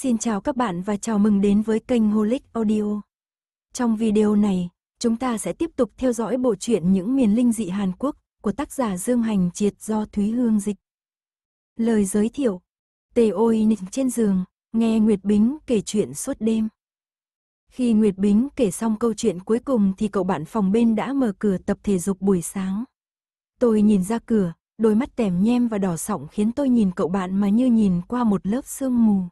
Xin chào các bạn và chào mừng đến với kênh Holic Audio. Trong video này, chúng ta sẽ tiếp tục theo dõi bộ truyện Những miền linh dị Hàn Quốc của tác giả Dương Hành Triệt do Thúy Hương dịch. Lời giới thiệu Tề ôi nịnh trên giường, nghe Nguyệt Bính kể chuyện suốt đêm. Khi Nguyệt Bính kể xong câu chuyện cuối cùng thì cậu bạn phòng bên đã mở cửa tập thể dục buổi sáng. Tôi nhìn ra cửa, đôi mắt tèm nhem và đỏ sọng khiến tôi nhìn cậu bạn mà như nhìn qua một lớp sương mù.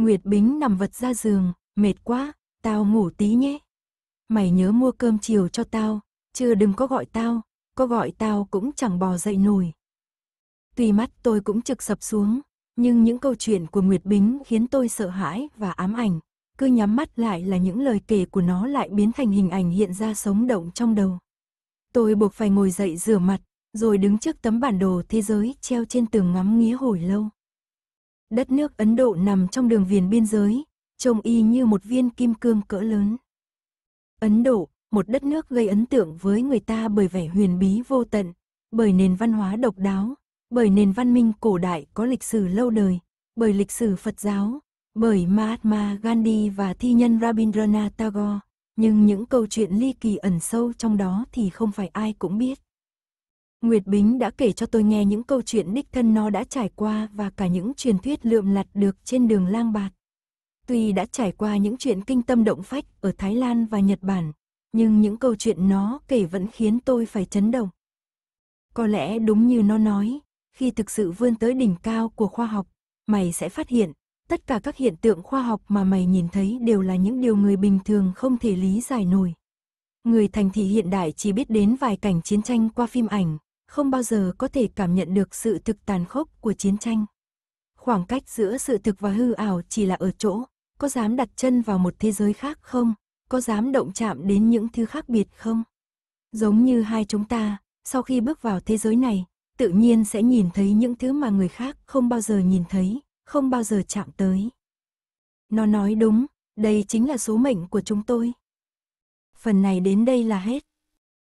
Nguyệt Bính nằm vật ra giường, mệt quá, tao ngủ tí nhé. Mày nhớ mua cơm chiều cho tao, chứ đừng có gọi tao, có gọi tao cũng chẳng bò dậy nổi. Tuy mắt tôi cũng trực sập xuống, nhưng những câu chuyện của Nguyệt Bính khiến tôi sợ hãi và ám ảnh. Cứ nhắm mắt lại là những lời kể của nó lại biến thành hình ảnh hiện ra sống động trong đầu. Tôi buộc phải ngồi dậy rửa mặt, rồi đứng trước tấm bản đồ thế giới treo trên tường ngắm nghía hồi lâu. Đất nước Ấn Độ nằm trong đường viền biên giới, trông y như một viên kim cương cỡ lớn. Ấn Độ, một đất nước gây ấn tượng với người ta bởi vẻ huyền bí vô tận, bởi nền văn hóa độc đáo, bởi nền văn minh cổ đại có lịch sử lâu đời, bởi lịch sử Phật giáo, bởi Mahatma Gandhi và thi nhân Rabindranath Tagore, nhưng những câu chuyện ly kỳ ẩn sâu trong đó thì không phải ai cũng biết. Nguyệt Bính đã kể cho tôi nghe những câu chuyện đích thân nó đã trải qua và cả những truyền thuyết lượm lặt được trên đường lang bạt. Tuy đã trải qua những chuyện kinh tâm động phách ở Thái Lan và Nhật Bản, nhưng những câu chuyện nó kể vẫn khiến tôi phải chấn động. Có lẽ đúng như nó nói, khi thực sự vươn tới đỉnh cao của khoa học, mày sẽ phát hiện, tất cả các hiện tượng khoa học mà mày nhìn thấy đều là những điều người bình thường không thể lý giải nổi. Người thành thị hiện đại chỉ biết đến vài cảnh chiến tranh qua phim ảnh, không bao giờ có thể cảm nhận được sự thực tàn khốc của chiến tranh. Khoảng cách giữa sự thực và hư ảo chỉ là ở chỗ, có dám đặt chân vào một thế giới khác không, có dám động chạm đến những thứ khác biệt không. Giống như hai chúng ta, sau khi bước vào thế giới này, tự nhiên sẽ nhìn thấy những thứ mà người khác không bao giờ nhìn thấy, không bao giờ chạm tới. Nó nói đúng, đây chính là số mệnh của chúng tôi. Phần này đến đây là hết.